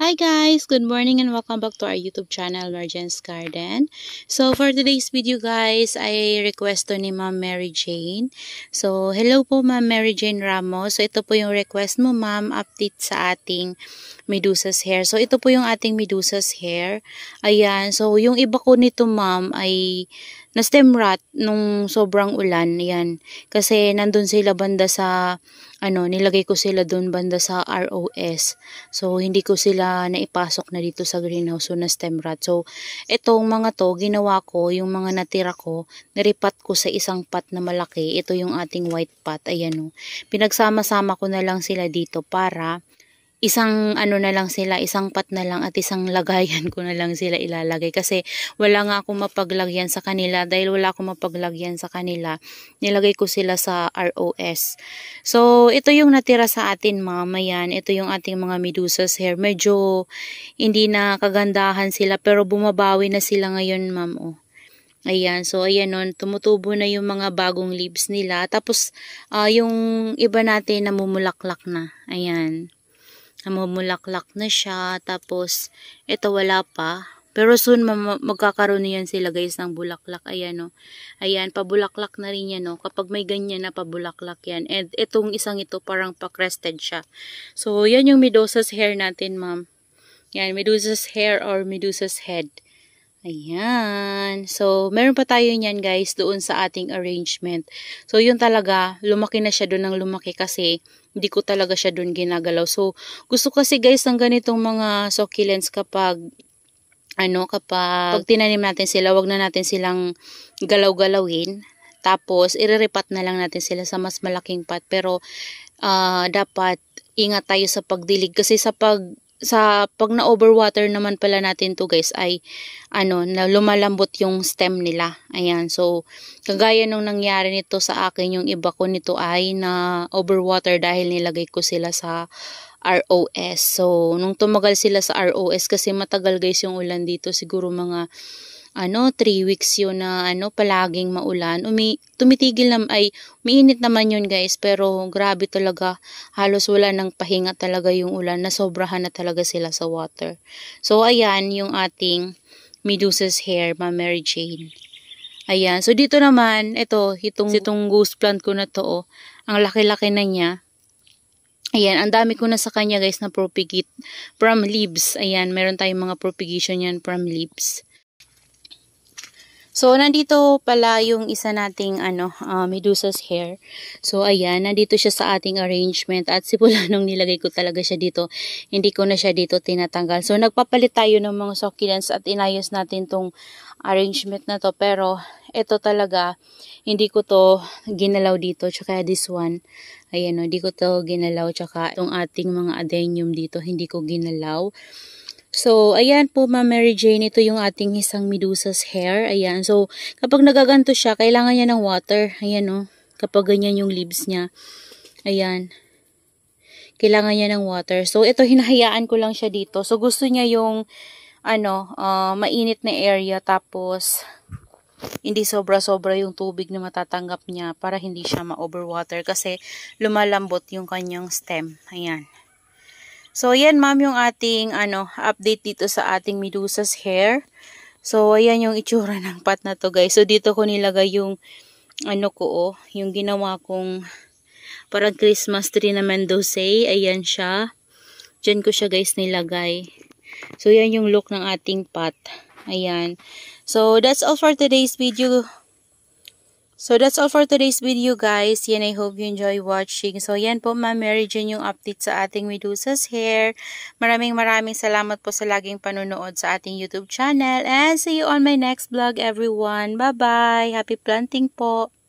Hi guys! Good morning and welcome back to our YouTube channel, Merchant's Garden. So for today's video guys, I request to ni Ma'am Mary Jane. So hello po Ma'am Mary Jane Ramos. So ito po yung request mo Ma'am, update sa ating Medusa's hair. So ito po yung ating Medusa's hair. Ayan, so yung iba ko nito Ma'am ay na stem rot nung sobrang ulan, yan. Kasi nandun sila banda sa, ano, nilagay ko sila dun banda sa ROS. So, hindi ko sila naipasok na dito sa greenhouse so na stem rot. So, itong mga to, ginawa ko, yung mga natira ko, niripat ko sa isang pot na malaki. Ito yung ating white pot, ayan o. Oh. Pinagsama-sama ko na lang sila dito para isang ano na lang sila, isang pat na lang at isang lagayan ko na lang sila ilalagay kasi wala nga akong mapaglagyan sa kanila dahil wala akong mapaglagyan sa kanila. Nilagay ko sila sa ROS. So, ito yung natira sa atin mamayan. Ito yung ating mga medusas hair. Medyo hindi na kagandahan sila pero bumabawi na sila ngayon ma'am. Oh. Ayan, so ayan nun, tumutubo na yung mga bagong leaves nila. Tapos, uh, yung iba natin namumulaklak na. Ayan namumulaklak na siya, tapos ito wala pa. Pero soon magkakaroon niyan sila guys ng bulaklak. Ayan no. Oh. Ayan, pabulaklak na rin yan no. Oh. Kapag may ganyan na pabulaklak yan. And itong isang ito parang pa-crested siya. So yan yung Medusa's hair natin ma'am. Yan, Medusa's hair or Medusa's head. Ayan. So, meron pa tayo niyan guys doon sa ating arrangement. So, yun talaga, lumaki na siya doon ng lumaki kasi hindi ko talaga siya doon ginagalaw. So, gusto kasi guys ng ganitong mga succulents kapag ano, kapag pag tinanim natin sila, wag na natin silang galaw-galawin. Tapos, ireripat na lang natin sila sa mas malaking pot. Pero, uh, dapat ingat tayo sa pagdilig. Kasi sa pag sa pag na overwater naman pala natin to guys ay ano na lumalambot yung stem nila ayan so kagaya nung nangyari nito sa akin yung iba ko nito ay na overwater dahil nilagay ko sila sa ROS so nung tumagal sila sa ROS kasi matagal guys yung ulan dito siguro mga ano, 3 weeks yun na ano, palaging maulan. Umi, tumitigil naman, ay, umiinit naman yun guys, pero grabe talaga, halos wala nang pahinga talaga yung ulan, na sobrahan na talaga sila sa water. So, ayan yung ating Medusa's hair, ma Mary Jane. Ayan, so dito naman, ito, itong, itong ghost plant ko na to, oh, ang laki-laki na niya. Ayan, ang dami ko na sa kanya guys na propagate from leaves. Ayan, meron tayong mga propagation yan from leaves. So, nandito pala yung isa nating ano, uh, Medusa's hair. So, ayan, nandito siya sa ating arrangement at simula nung nilagay ko talaga siya dito, hindi ko na siya dito tinatanggal. So, nagpapalit tayo ng mga succulents at inayos natin tong arrangement na to. Pero, ito talaga, hindi ko to ginalaw dito. Tsaka this one, ayan o, no, hindi ko to ginalaw. Tsaka itong ating mga adenium dito, hindi ko ginalaw. So, ayan po ma Mary Jane, ito yung ating isang medusa's hair. Ayan, so kapag nagaganto siya, kailangan niya ng water. Ayan o, oh, kapag ganyan yung leaves niya. Ayan, kailangan niya ng water. So, ito hinahayaan ko lang siya dito. So, gusto niya yung ano, uh, mainit na area tapos hindi sobra-sobra yung tubig na matatanggap niya para hindi siya ma-overwater kasi lumalambot yung kanyang stem. Ayan. So, ayan ma'am yung ating ano, update dito sa ating Medusa's hair. So, ayan yung itsura ng pot na to guys. So, dito ko nilagay yung ano ko oh, yung ginawa kong parang Christmas tree na Mendoza. Ayan siya. Diyan ko siya guys nilagay. So, ayan yung look ng ating pot. Ayan. So, that's all for today's video So, that's all for today's video guys. Yan, I hope you enjoy watching. So, yan po Ma'am Mary Jane yung update sa ating Medusa's hair. Maraming maraming salamat po sa laging panonood sa ating YouTube channel. And see you on my next vlog everyone. Bye-bye. Happy planting po.